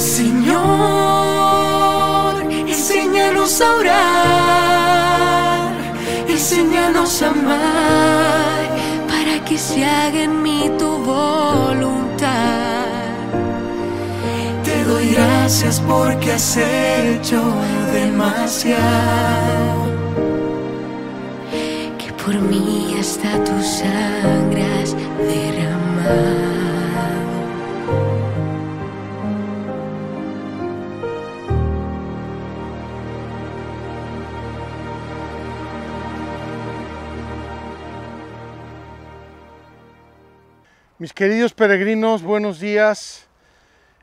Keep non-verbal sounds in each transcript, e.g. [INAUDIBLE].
Señor, enséñanos a orar, enséñanos a amar, para que se haga en mí tu voluntad. Te doy gracias porque has hecho demasiado, que por mí hasta tus sangras derramar. Mis queridos peregrinos, buenos días.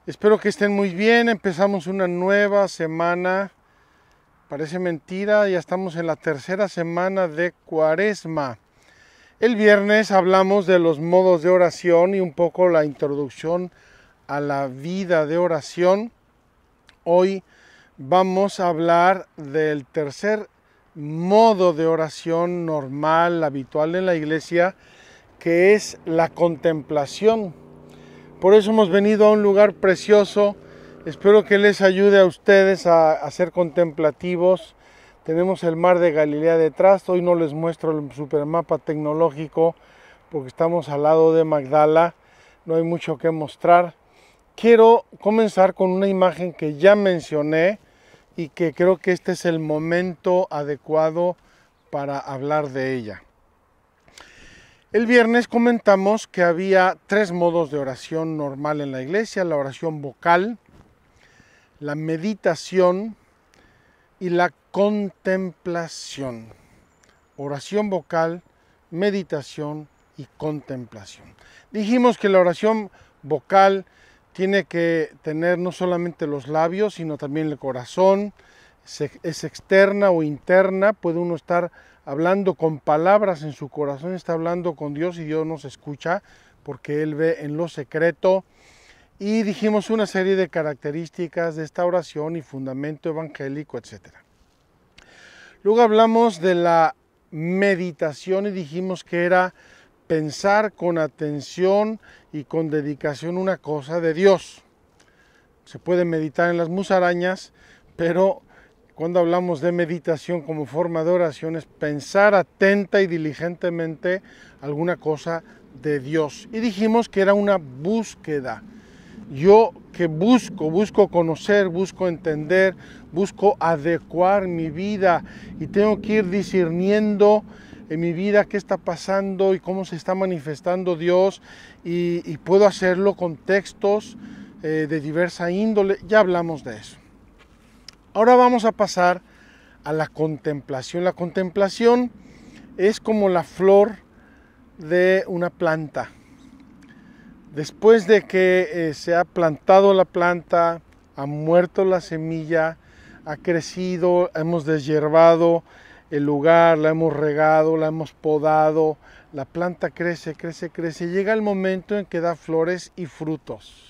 Espero que estén muy bien. Empezamos una nueva semana. Parece mentira, ya estamos en la tercera semana de Cuaresma. El viernes hablamos de los modos de oración y un poco la introducción a la vida de oración. Hoy vamos a hablar del tercer modo de oración normal, habitual en la iglesia, que es la contemplación. Por eso hemos venido a un lugar precioso. Espero que les ayude a ustedes a, ser contemplativos. Tenemos el mar de Galilea detrás. Hoy no les muestro el supermapa tecnológico porque estamos al lado de Magdala. No hay mucho que mostrar. Quiero comenzar con una imagen que ya mencioné y que creo que este es el momento adecuado para hablar de ella. El viernes comentamos que había tres modos de oración normal en la iglesia, la oración vocal, la meditación y la contemplación. Oración vocal, meditación y contemplación. Dijimos que la oración vocal tiene que tener no solamente los labios, sino también el corazón, es externa o interna, puede uno estar hablando con palabras en su corazón, está hablando con Dios y Dios nos escucha porque Él ve en lo secreto. Y dijimos una serie de características de esta oración y fundamento evangélico, etc. Luego hablamos de la meditación y dijimos que era pensar con atención y con dedicación una cosa de Dios. Se puede meditar en las musarañas, pero cuando hablamos de meditación como forma de oración es pensar atenta y diligentemente alguna cosa de Dios. Y dijimos que era una búsqueda. Yo que busco, busco conocer, busco entender, busco adecuar mi vida y tengo que ir discerniendo en mi vida qué está pasando y cómo se está manifestando Dios y, puedo hacerlo con textos eh, de diversa índole. Ya hablamos de eso. Ahora vamos a pasar a la contemplación. La contemplación es como la flor de una planta. Después de que eh, se ha plantado la planta, ha muerto la semilla, ha crecido, hemos deshiervado el lugar, la hemos regado, la hemos podado, la planta crece, crece, crece, llega el momento en que da flores y frutos.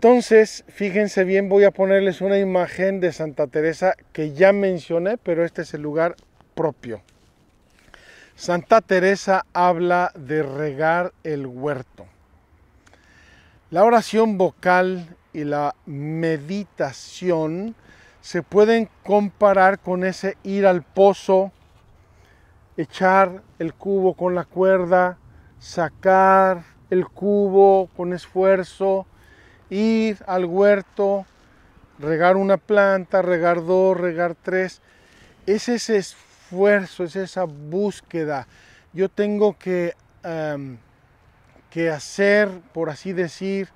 Entonces, fíjense bien, voy a ponerles una imagen de Santa Teresa que ya mencioné, pero este es el lugar propio. Santa Teresa habla de regar el huerto. La oración vocal y la meditación se pueden comparar con ese ir al pozo, echar el cubo con la cuerda, sacar el cubo con esfuerzo, ir al huerto, regar una planta, regar dos, regar tres. Es ese esfuerzo, es esa búsqueda. Yo tengo que, em, hacer, por así decir,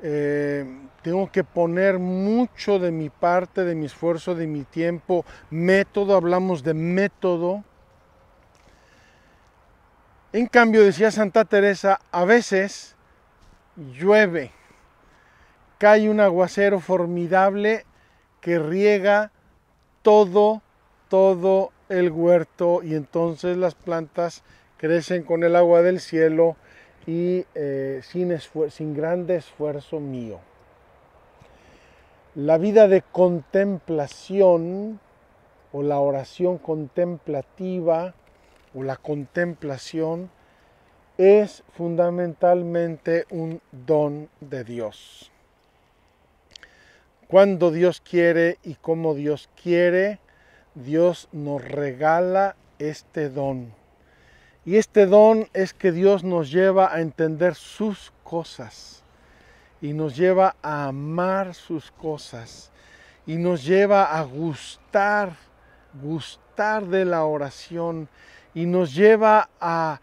eh, tengo que poner mucho de mi parte, de mi esfuerzo, de mi tiempo, método, hablamos de método. En cambio, decía Santa Teresa, a veces llueve cae un aguacero formidable que riega todo, todo el huerto y entonces las plantas crecen con el agua del cielo y eh, sin, sin grande esfuerzo mío. La vida de contemplación o la oración contemplativa o la contemplación es fundamentalmente un don de Dios. Cuando Dios quiere y como Dios quiere, Dios nos regala este don. Y este don es que Dios nos lleva a entender sus cosas y nos lleva a amar sus cosas y nos lleva a gustar, gustar de la oración y nos lleva a,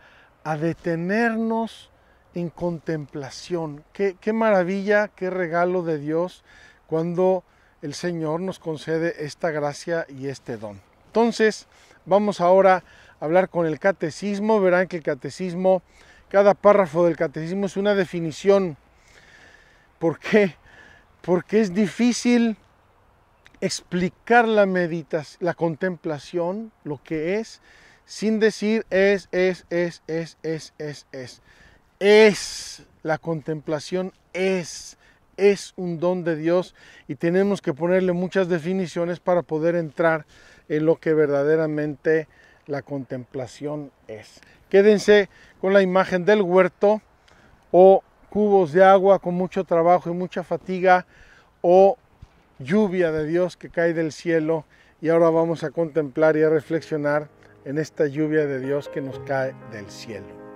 detenernos en contemplación. qué maravilla, qué regalo de Dios cuando el Señor nos concede esta gracia y este don. Entonces, vamos ahora a hablar con el catecismo. Verán que el catecismo, cada párrafo del catecismo es una definición. ¿Por qué? Porque es difícil explicar la meditación, la contemplación, lo que es, sin decir es, es, es, es, es, es, es. Es, la contemplación es es un don de Dios y tenemos que ponerle muchas definiciones para poder entrar en lo que verdaderamente la contemplación es. Quédense con la imagen del huerto o cubos de agua con mucho trabajo y mucha fatiga o lluvia de Dios que cae del cielo y ahora vamos a contemplar y a reflexionar en esta lluvia de Dios que nos cae del cielo.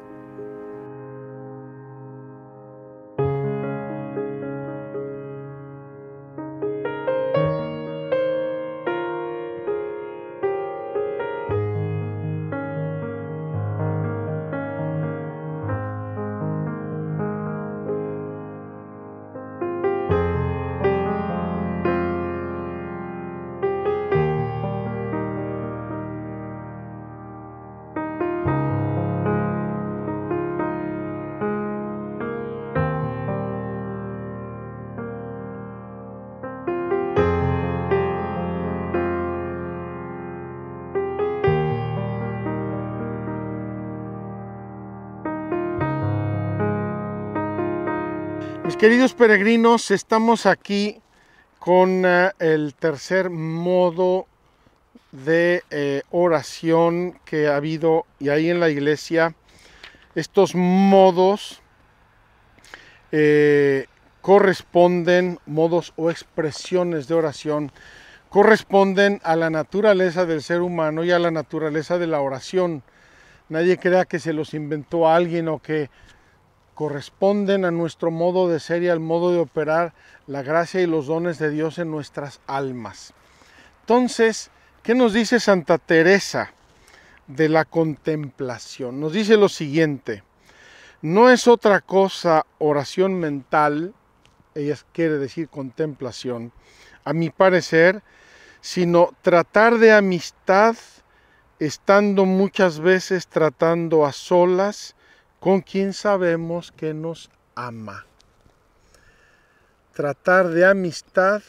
Queridos peregrinos, estamos aquí con eh, el tercer modo de eh, oración que ha habido y ahí en la iglesia. Estos modos eh, corresponden, modos o expresiones de oración, corresponden a la naturaleza del ser humano y a la naturaleza de la oración. Nadie crea que se los inventó alguien o que corresponden a nuestro modo de ser y al modo de operar la gracia y los dones de Dios en nuestras almas. Entonces, ¿qué nos dice Santa Teresa de la contemplación? Nos dice lo siguiente, no es otra cosa oración mental, ella quiere decir contemplación, a mi parecer, sino tratar de amistad, estando muchas veces tratando a solas, con quien sabemos que nos ama. Tratar de amistad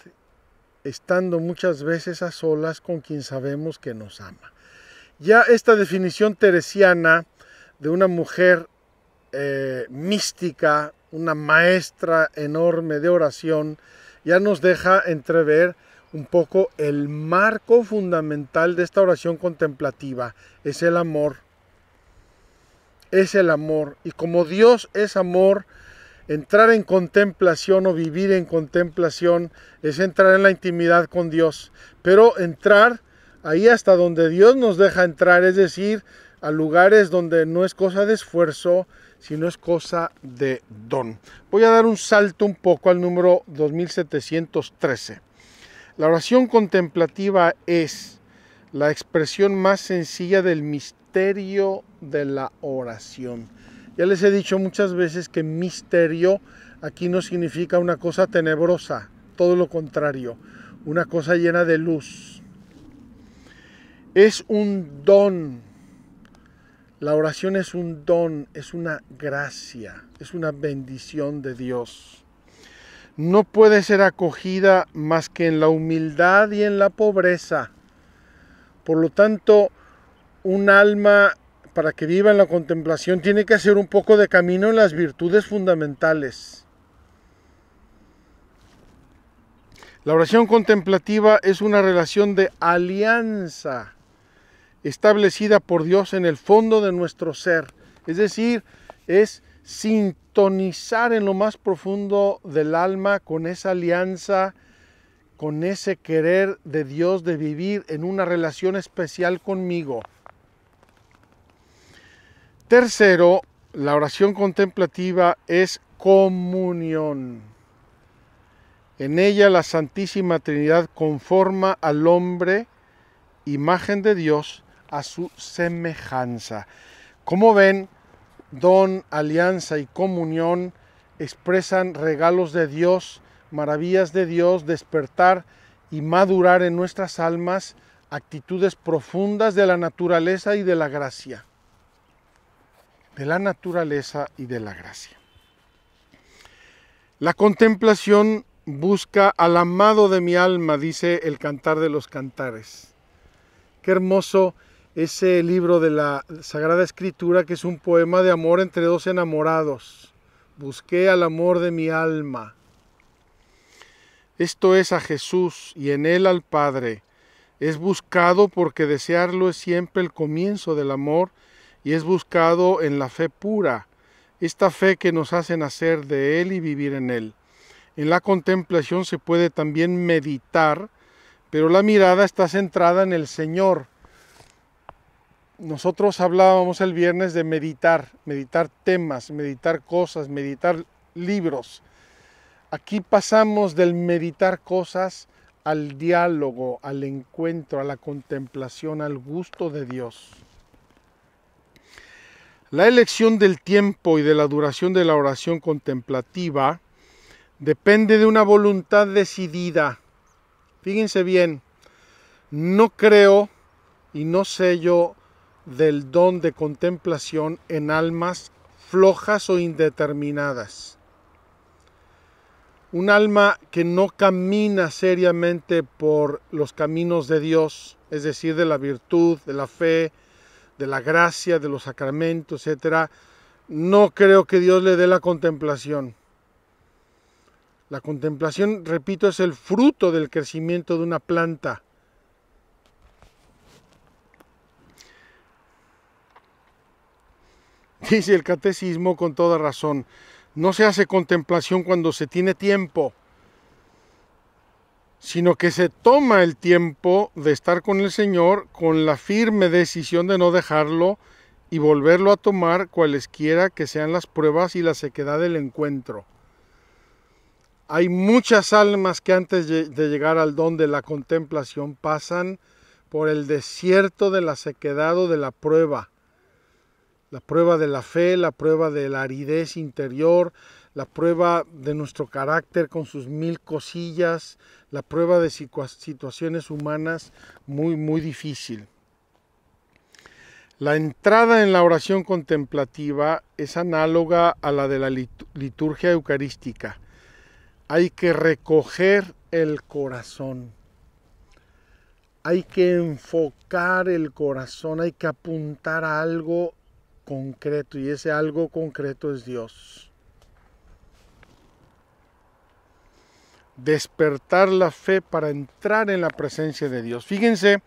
estando muchas veces a solas con quien sabemos que nos ama. Ya esta definición teresiana de una mujer eh, mística, una maestra enorme de oración, ya nos deja entrever un poco el marco fundamental de esta oración contemplativa, es el amor es el amor. Y como Dios es amor, entrar en contemplación o vivir en contemplación es entrar en la intimidad con Dios. Pero entrar ahí hasta donde Dios nos deja entrar, es decir, a lugares donde no es cosa de esfuerzo, sino es cosa de don. Voy a dar un salto un poco al número 2713. La oración contemplativa es la expresión más sencilla del misterio misterio de la oración. Ya les he dicho muchas veces que misterio aquí no significa una cosa tenebrosa, todo lo contrario, una cosa llena de luz. Es un don. La oración es un don, es una gracia, es una bendición de Dios. No puede ser acogida más que en la humildad y en la pobreza. Por lo tanto, un alma para que viva en la contemplación tiene que hacer un poco de camino en las virtudes fundamentales. La oración contemplativa es una relación de alianza establecida por Dios en el fondo de nuestro ser. Es decir, es sintonizar en lo más profundo del alma con esa alianza, con ese querer de Dios de vivir en una relación especial conmigo. Tercero, la oración contemplativa es comunión. En ella la Santísima Trinidad conforma al hombre, imagen de Dios, a su semejanza. Como ven, don, alianza y comunión expresan regalos de Dios, maravillas de Dios, despertar y madurar en nuestras almas actitudes profundas de la naturaleza y de la gracia de la naturaleza y de la gracia. La contemplación busca al amado de mi alma, dice el Cantar de los Cantares. Qué hermoso ese libro de la Sagrada Escritura que es un poema de amor entre dos enamorados. Busqué al amor de mi alma. Esto es a Jesús y en él al Padre. Es buscado porque desearlo es siempre el comienzo del amor y es buscado en la fe pura, esta fe que nos hace nacer de Él y vivir en Él. En la contemplación se puede también meditar, pero la mirada está centrada en el Señor. Nosotros hablábamos el viernes de meditar, meditar temas, meditar cosas, meditar libros. Aquí pasamos del meditar cosas al diálogo, al encuentro, a la contemplación, al gusto de Dios. La elección del tiempo y de la duración de la oración contemplativa depende de una voluntad decidida. Fíjense bien, no creo y no sé yo del don de contemplación en almas flojas o indeterminadas. Un alma que no camina seriamente por los caminos de Dios, es decir, de la virtud, de la fe, de la gracia, de los sacramentos, etcétera, no creo que Dios le dé la contemplación. La contemplación, repito, es el fruto del crecimiento de una planta. [LAUGHS] Dice el catecismo con toda razón, no se hace contemplación cuando se tiene tiempo sino que se toma el tiempo de estar con el Señor con la firme decisión de no dejarlo y volverlo a tomar cualesquiera que sean las pruebas y la sequedad del encuentro. Hay muchas almas que antes de llegar al don de la contemplación pasan por el desierto de la sequedad o de la prueba. La prueba de la fe, la prueba de la aridez interior, la prueba de nuestro carácter con sus mil cosillas, la prueba de situaciones humanas muy, muy difícil. La entrada en la oración contemplativa es análoga a la de la liturgia eucarística. Hay que recoger el corazón. Hay que enfocar el corazón, hay que apuntar a algo concreto y ese algo concreto es Dios. despertar la fe para entrar en la presencia de Dios. Fíjense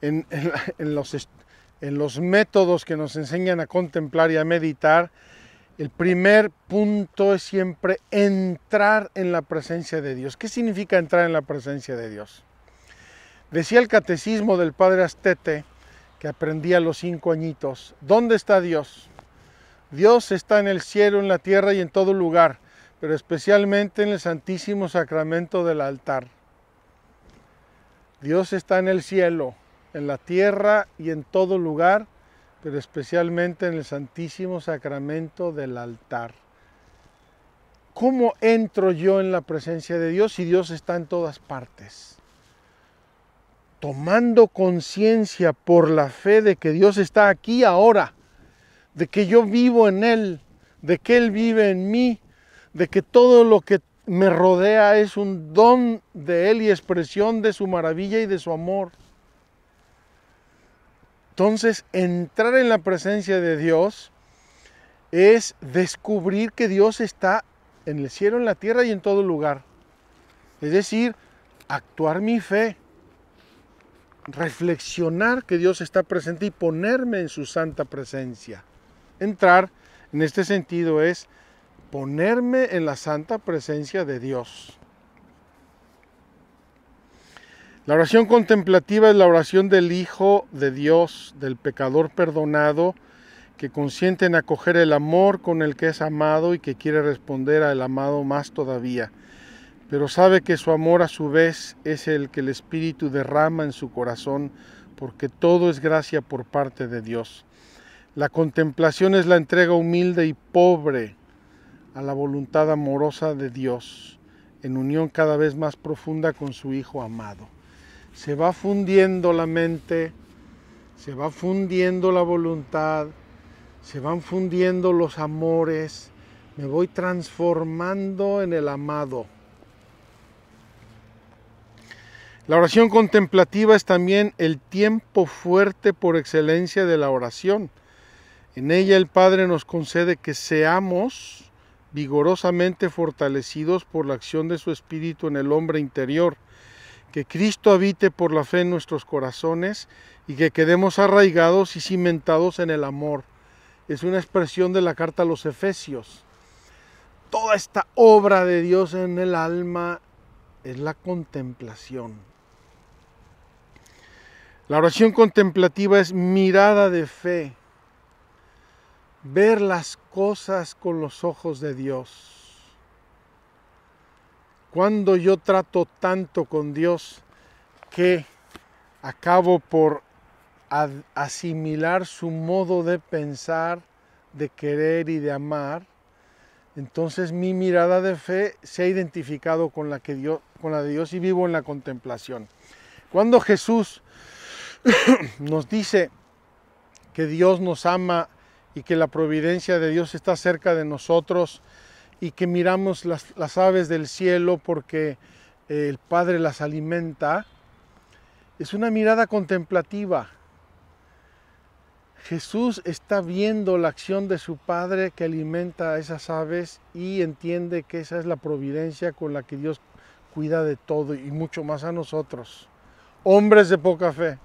en, [LAUGHS] los, en los métodos que nos enseñan a contemplar y a meditar. El primer punto es siempre entrar en la presencia de Dios. ¿Qué significa entrar en la presencia de Dios? Decía el catecismo del padre Astete, que aprendía a los cinco añitos, ¿dónde está Dios? Dios está en el cielo, en la tierra y en todo lugar pero especialmente en el Santísimo Sacramento del altar. Dios está en el cielo, en la tierra y en todo lugar, pero especialmente en el Santísimo Sacramento del altar. ¿Cómo entro yo en la presencia de Dios si Dios está en todas partes? Tomando conciencia por la fe de que Dios está aquí ahora, de que yo vivo en Él, de que Él vive en mí de que todo lo que me rodea es un don de Él y expresión de su maravilla y de su amor. Entonces, entrar en la presencia de Dios es descubrir que Dios está en el cielo, en la tierra y en todo lugar. Es decir, actuar mi fe, reflexionar que Dios está presente y ponerme en su santa presencia. Entrar en este sentido es ponerme en la santa presencia de Dios. La oración contemplativa es la oración del Hijo de Dios, del pecador perdonado, que consiente en acoger el amor con el que es amado y que quiere responder al amado más todavía, pero sabe que su amor a su vez es el que el Espíritu derrama en su corazón, porque todo es gracia por parte de Dios. La contemplación es la entrega humilde y pobre a la voluntad amorosa de Dios, en unión cada vez más profunda con su Hijo amado. Se va fundiendo la mente, se va fundiendo la voluntad, se van fundiendo los amores, me voy transformando en el amado. La oración contemplativa es también el tiempo fuerte por excelencia de la oración. En ella el Padre nos concede que seamos vigorosamente fortalecidos por la acción de su Espíritu en el hombre interior, que Cristo habite por la fe en nuestros corazones y que quedemos arraigados y cimentados en el amor. Es una expresión de la carta a los Efesios. Toda esta obra de Dios en el alma es la contemplación. La oración contemplativa es mirada de fe, ver las cosas con los ojos de Dios. Cuando yo trato tanto con Dios que acabo por asimilar su modo de pensar, de querer y de amar, entonces mi mirada de fe se ha identificado con la, con la de Dios y vivo en la contemplación. Cuando Jesús [CLEARS THROAT] nos dice que Dios nos ama y que la providencia de Dios está cerca de nosotros y que miramos las, aves del cielo porque eh, el Padre las alimenta, es una mirada contemplativa. Jesús está viendo la acción de su Padre que alimenta a esas aves y entiende que esa es la providencia con la que Dios cuida de todo y mucho más a nosotros. Hombres de poca fe,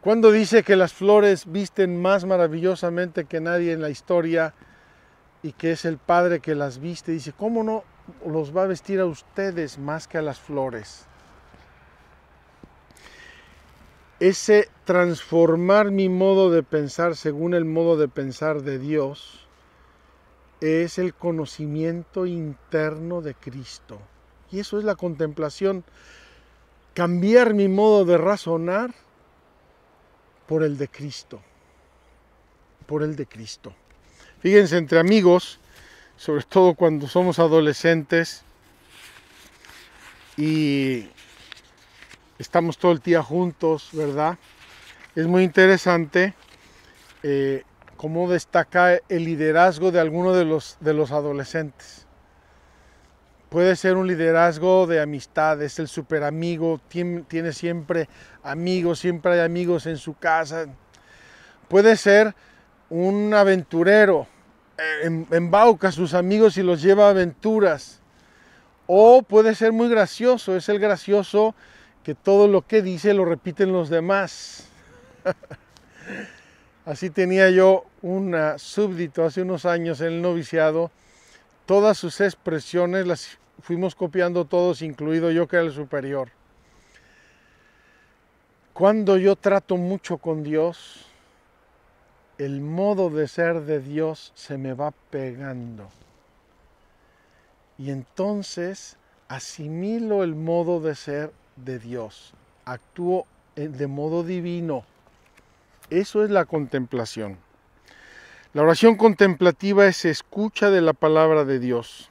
cuando dice que las flores visten más maravillosamente que nadie en la historia y que es el Padre que las viste, dice, ¿cómo no los va a vestir a ustedes más que a las flores? Ese transformar mi modo de pensar según el modo de pensar de Dios es el conocimiento interno de Cristo. Y eso es la contemplación. Cambiar mi modo de razonar por el de Cristo. Por el de Cristo. Fíjense, entre amigos, sobre todo cuando somos adolescentes y estamos todo el día juntos, ¿verdad? Es muy interesante eh, cómo destaca el liderazgo de alguno de los, de los adolescentes. Puede ser un liderazgo de amistad, es el super amigo, tiene siempre amigos, siempre hay amigos en su casa. Puede ser un aventurero, embauca eh, a sus amigos y los lleva a aventuras. O puede ser muy gracioso, es el gracioso que todo lo que dice lo repiten los demás. [LAUGHS] Así tenía yo un súbdito hace unos años en el noviciado todas sus expresiones las fuimos copiando todos, incluido yo que era el superior. Cuando yo trato mucho con Dios, el modo de ser de Dios se me va pegando. Y entonces asimilo el modo de ser de Dios. Actúo de modo divino. Eso es la contemplación. La oración contemplativa es escucha de la palabra de Dios.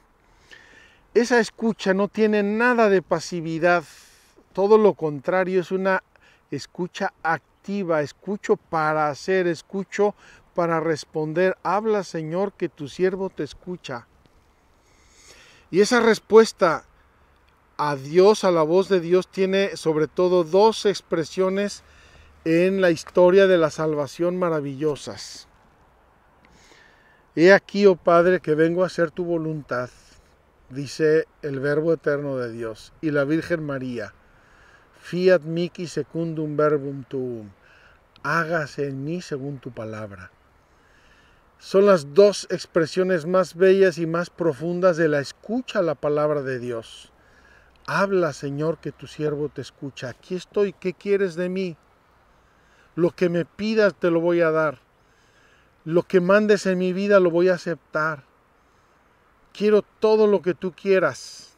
Esa escucha no tiene nada de pasividad, todo lo contrario, es una escucha activa, escucho para hacer, escucho para responder. Habla Señor que tu siervo te escucha. Y esa respuesta a Dios, a la voz de Dios, tiene sobre todo dos expresiones en la historia de la salvación maravillosas. He aquí, oh Padre, que vengo a hacer tu voluntad, dice el Verbo Eterno de Dios, y la Virgen María, fiat mihi secundum verbum tuum, hágase en mí según tu palabra. Son las dos expresiones más bellas y más profundas de la escucha a la palabra de Dios. Habla, Señor, que tu siervo te escucha. Aquí estoy, ¿qué quieres de mí? Lo que me pidas te lo voy a dar lo que mandes en mi vida lo voy a aceptar. Quiero todo lo que tú quieras.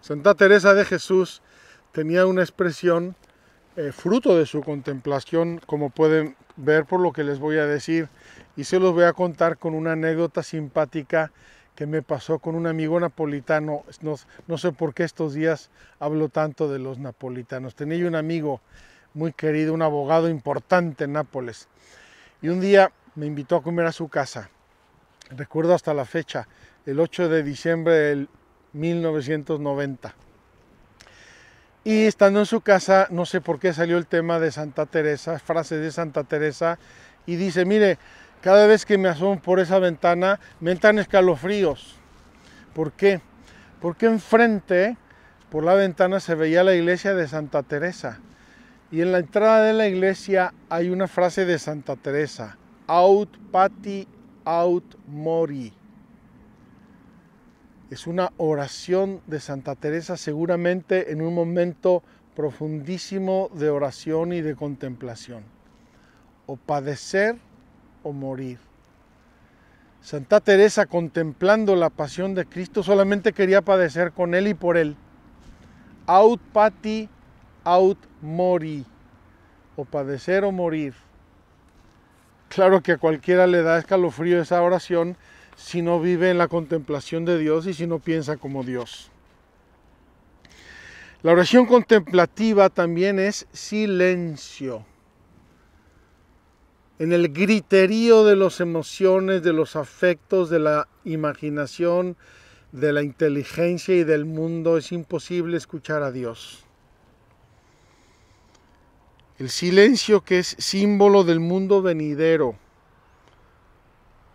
Santa Teresa de Jesús tenía una expresión eh, fruto de su contemplación, como pueden ver por lo que les voy a decir. Y se los voy a contar con una anécdota simpática que me pasó con un amigo napolitano. No, no, sé por qué estos días hablo tanto de los napolitanos. Tenía un amigo muy querido, un abogado importante en Nápoles. Y un día me invitó a comer a su casa. Recuerdo hasta la fecha, el 8 de diciembre del 1990. Y estando en su casa, no sé por qué salió el tema de Santa Teresa, frase de Santa Teresa, y dice, mire, cada vez que me asomo por esa ventana, me entran escalofríos. ¿Por qué? Porque enfrente, por la ventana, se veía la iglesia de Santa Teresa. Y en la entrada de la iglesia hay una frase de Santa Teresa, aut pati aut mori. Es una oración de Santa Teresa seguramente en un momento profundísimo de oración y de contemplación. O padecer o morir. Santa Teresa contemplando la pasión de Cristo solamente quería padecer con Él y por Él. Aut pati Out mori, o padecer o morir. Claro que a cualquiera le da escalofrío esa oración si no vive en la contemplación de Dios y si no piensa como Dios. La oración contemplativa también es silencio. En el griterío de las emociones, de los afectos, de la imaginación, de la inteligencia y del mundo es imposible escuchar a Dios. El silencio que es símbolo del mundo venidero.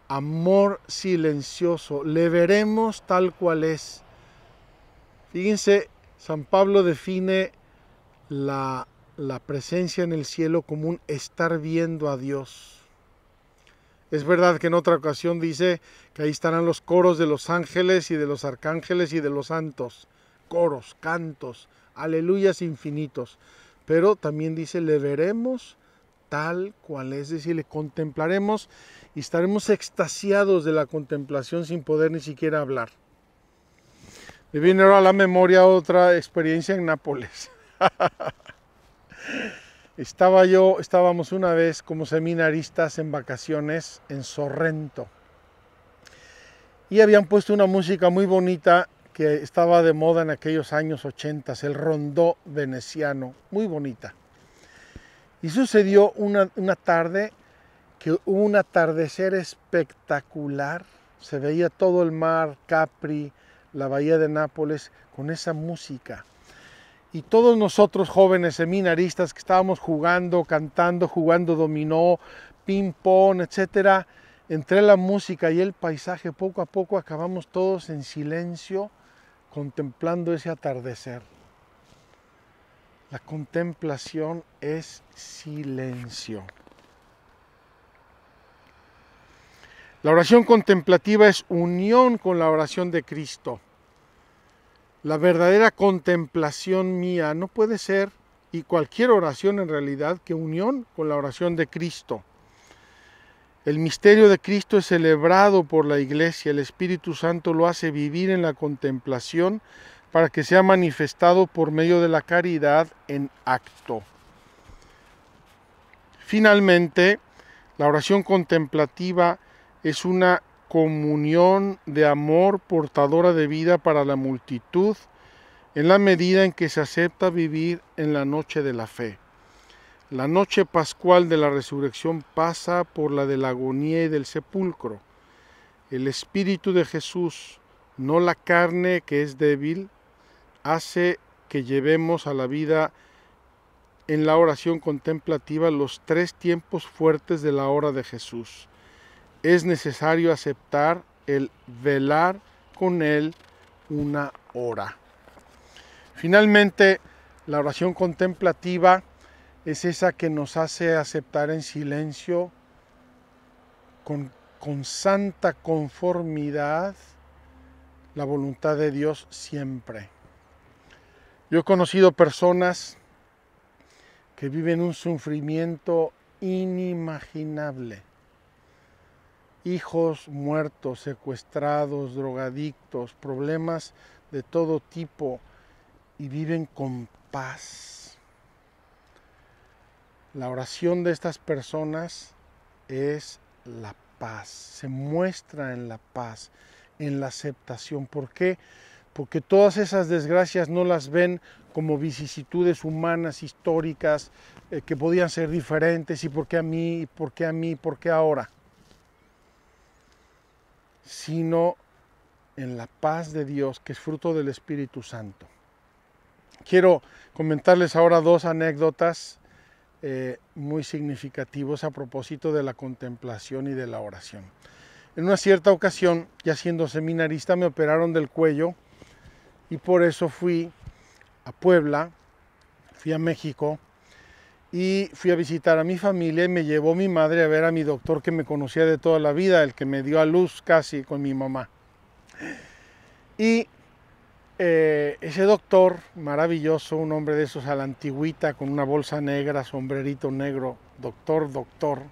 Amor silencioso. Le veremos tal cual es. Fíjense, San Pablo define la, presencia en el cielo como un estar viendo a Dios. Es verdad que en otra ocasión dice que ahí estarán los coros de los ángeles y de los arcángeles y de los santos. Coros, cantos, aleluyas infinitos. Pero también dice, le veremos tal cual es, decir, le contemplaremos y estaremos extasiados de la contemplación sin poder ni siquiera hablar. Me viene ahora a la memoria otra experiencia en Nápoles. [LAUGHS] Estaba yo, estábamos una vez como seminaristas en vacaciones en Sorrento y habían puesto una música muy bonita que estaba de moda en aquellos años 80, el rondó veneciano, muy bonita. Y sucedió una, una tarde que hubo un atardecer espectacular, se veía todo el mar, Capri, la bahía de Nápoles, con esa música. Y todos nosotros jóvenes seminaristas que estábamos jugando, cantando, jugando dominó, ping pong, etcétera, entre la música y el paisaje, poco a poco acabamos todos en silencio contemplando ese atardecer. La contemplación es silencio. La oración contemplativa es unión con la oración de Cristo. La verdadera contemplación mía no puede ser, y cualquier oración en realidad, que unión con la oración de Cristo. El misterio de Cristo es celebrado por la iglesia, el Espíritu Santo lo hace vivir en la contemplación para que sea manifestado por medio de la caridad en acto. Finalmente, la oración contemplativa es una comunión de amor portadora de vida para la multitud en la medida en que se acepta vivir en la noche de la fe. La noche pascual de la resurrección pasa por la de la agonía y del sepulcro. El Espíritu de Jesús, no la carne que es débil, hace que llevemos a la vida en la oración contemplativa los tres tiempos fuertes de la hora de Jesús. Es necesario aceptar el velar con Él una hora. Finalmente, la oración contemplativa es esa que nos hace aceptar en silencio con, santa conformidad la voluntad de Dios siempre. Yo he conocido personas que viven un sufrimiento inimaginable. Hijos muertos, secuestrados, drogadictos, problemas de todo tipo y viven con paz la oración de estas personas es la paz, se muestra en la paz, en la aceptación. ¿Por qué? Porque todas esas desgracias no las ven como vicisitudes humanas, históricas, eh, que podían ser diferentes, y por qué a mí, por qué a mí, por qué ahora, sino en la paz de Dios, que es fruto del Espíritu Santo. Quiero comentarles ahora dos anécdotas eh, muy significativos a propósito de la contemplación y de la oración. En una cierta ocasión, ya siendo seminarista, me operaron del cuello y por eso fui a Puebla, fui a México y fui a visitar a mi familia y me llevó mi madre a ver a mi doctor que me conocía de toda la vida, el que me dio a luz casi con mi mamá. Y eh, ese doctor maravilloso, un hombre de esos a la antigüita, con una bolsa negra, sombrerito negro, doctor, doctor,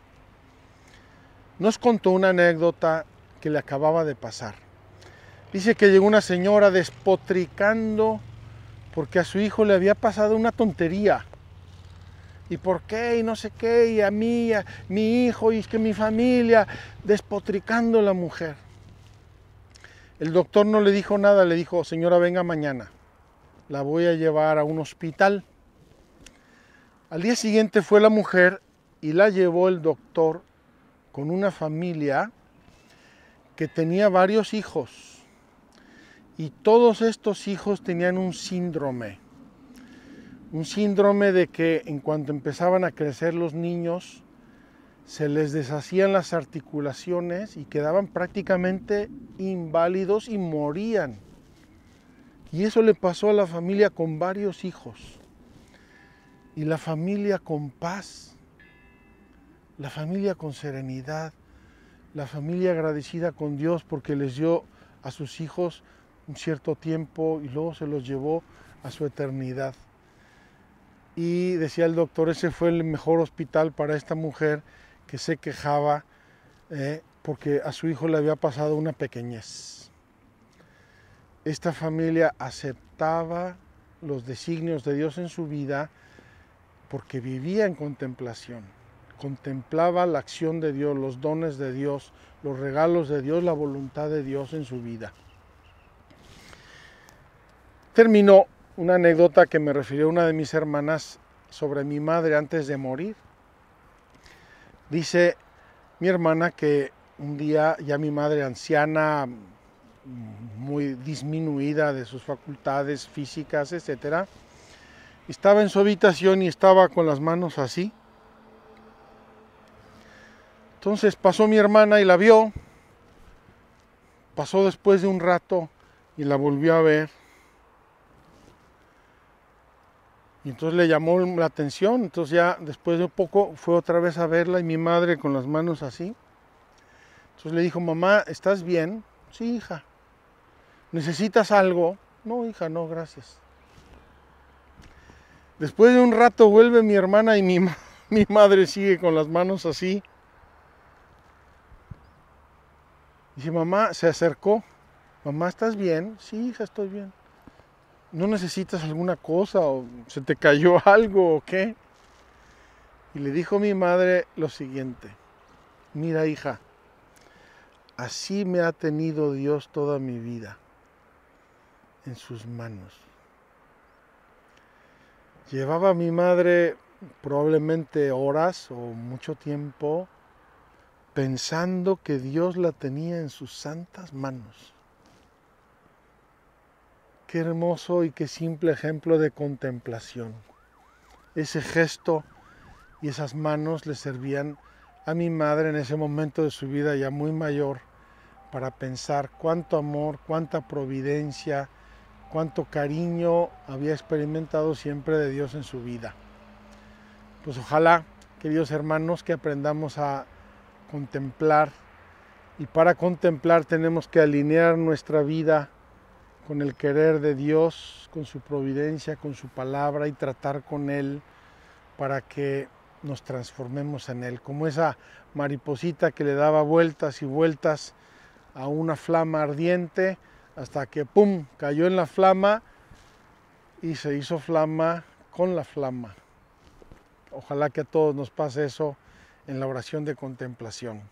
nos contó una anécdota que le acababa de pasar. Dice que llegó una señora despotricando porque a su hijo le había pasado una tontería. ¿Y por qué? Y no sé qué, y a mí, a mi hijo, y es que mi familia, despotricando a la mujer. El doctor no le dijo nada, le dijo, señora, venga mañana, la voy a llevar a un hospital. Al día siguiente fue la mujer y la llevó el doctor con una familia que tenía varios hijos y todos estos hijos tenían un síndrome, un síndrome de que en cuanto empezaban a crecer los niños, se les deshacían las articulaciones y quedaban prácticamente inválidos y morían. Y eso le pasó a la familia con varios hijos. Y la familia con paz, la familia con serenidad, la familia agradecida con Dios porque les dio a sus hijos un cierto tiempo y luego se los llevó a su eternidad. Y decía el doctor, ese fue el mejor hospital para esta mujer que se quejaba eh, porque a su hijo le había pasado una pequeñez. Esta familia aceptaba los designios de Dios en su vida porque vivía en contemplación, contemplaba la acción de Dios, los dones de Dios, los regalos de Dios, la voluntad de Dios en su vida. Terminó una anécdota que me refirió una de mis hermanas sobre mi madre antes de morir. Dice mi hermana que un día ya mi madre anciana, muy disminuida de sus facultades físicas, etc. estaba en su habitación y estaba con las manos así. Entonces pasó mi hermana y la vio. Pasó después de un rato y la volvió a ver. Y entonces le llamó la atención, entonces ya después de un poco fue otra vez a verla y mi madre con las manos así. Entonces le dijo, mamá, ¿estás bien? Sí, hija. ¿Necesitas algo? No, hija, no, gracias. Después de un rato vuelve mi hermana y mi, [LAUGHS] mi madre sigue con las manos así. Dice, mamá, se acercó. Mamá, ¿estás bien? Sí, hija, estoy bien. ¿no necesitas alguna cosa? ¿O se te cayó [LAUGHS] algo o qué? Y le dijo mi madre lo siguiente, mira hija, así me ha tenido Dios toda mi vida en sus manos. Llevaba mi madre probablemente horas o mucho tiempo pensando que Dios la tenía en sus santas manos. Qué hermoso y qué simple ejemplo de contemplación. Ese gesto y esas manos le servían a mi madre en ese momento de su vida ya muy mayor para pensar cuánto amor, cuánta providencia, cuánto cariño había experimentado siempre de Dios en su vida. Pues ojalá, queridos hermanos, que aprendamos a contemplar y para contemplar tenemos que alinear nuestra vida con el querer de Dios, con su providencia, con su palabra y tratar con Él para que nos transformemos en Él, como esa mariposita que le daba vueltas y vueltas a una flama ardiente hasta que, ¡pum!, cayó en la flama y se hizo flama con la flama. Ojalá que a todos nos pase eso en la oración de contemplación.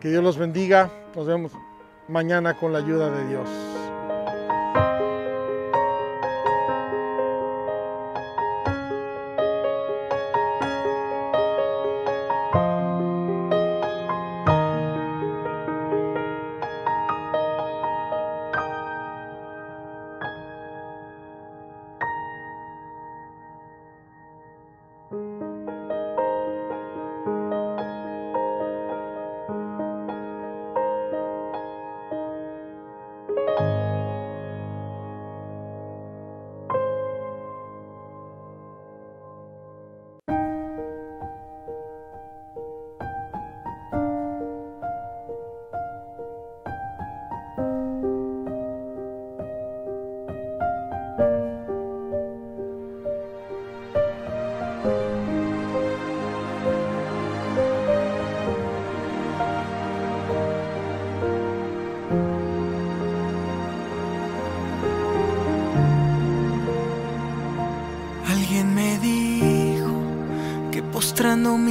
Que Dios los bendiga, nos vemos mañana con la ayuda de Dios.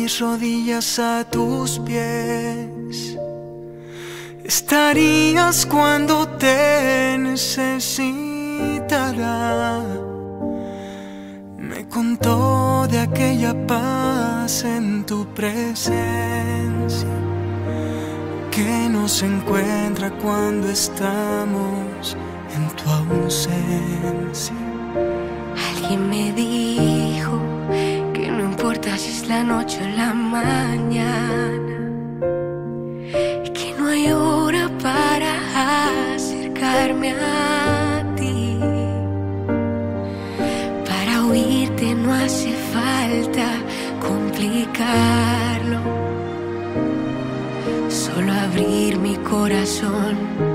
rodillas a tus pies. Estarías cuando te necesitará Me contó de aquella paz en tu presencia que nos encuentra cuando estamos en tu ausencia. Alguien me dijo que no importa si es la noche mañana, que no hay hora para acercarme a ti, para oírte no hace falta complicarlo, solo abrir mi corazón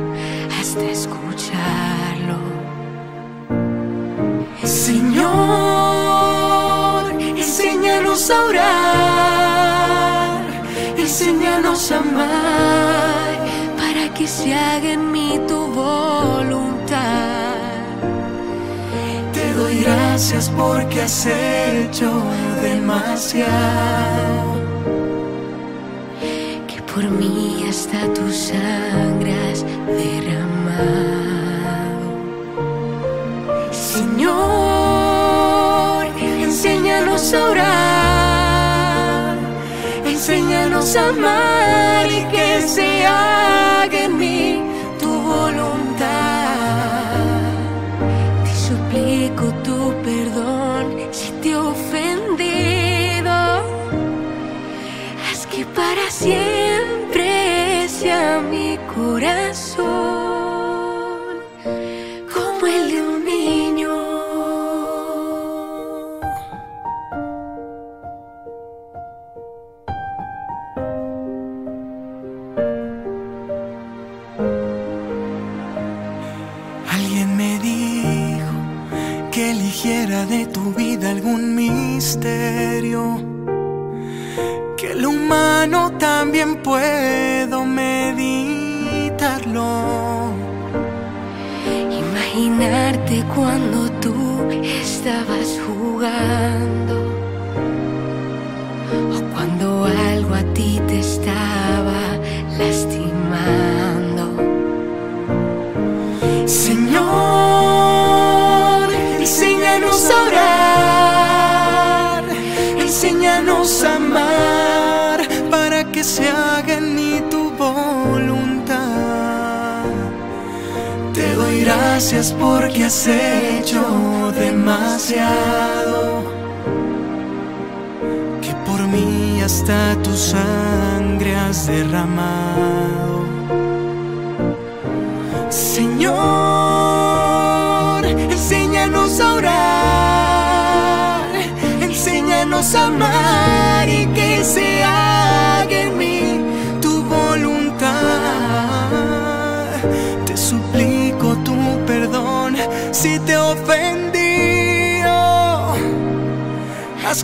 gracias porque has hecho demasiado. Que por mí hasta tus sangre has derramado. Señor, enséñanos a orar, enséñanos a amar y que se haga en mí perdón si te he ofendido. Haz que para siempre sea mi corazón. Te doy gracias porque has hecho demasiado. Que por mí hasta tu sangre has derramado. Señor, enséñanos a orar, enséñanos a amar y que sea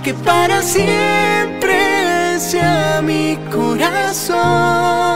que para siempre sea mi corazón.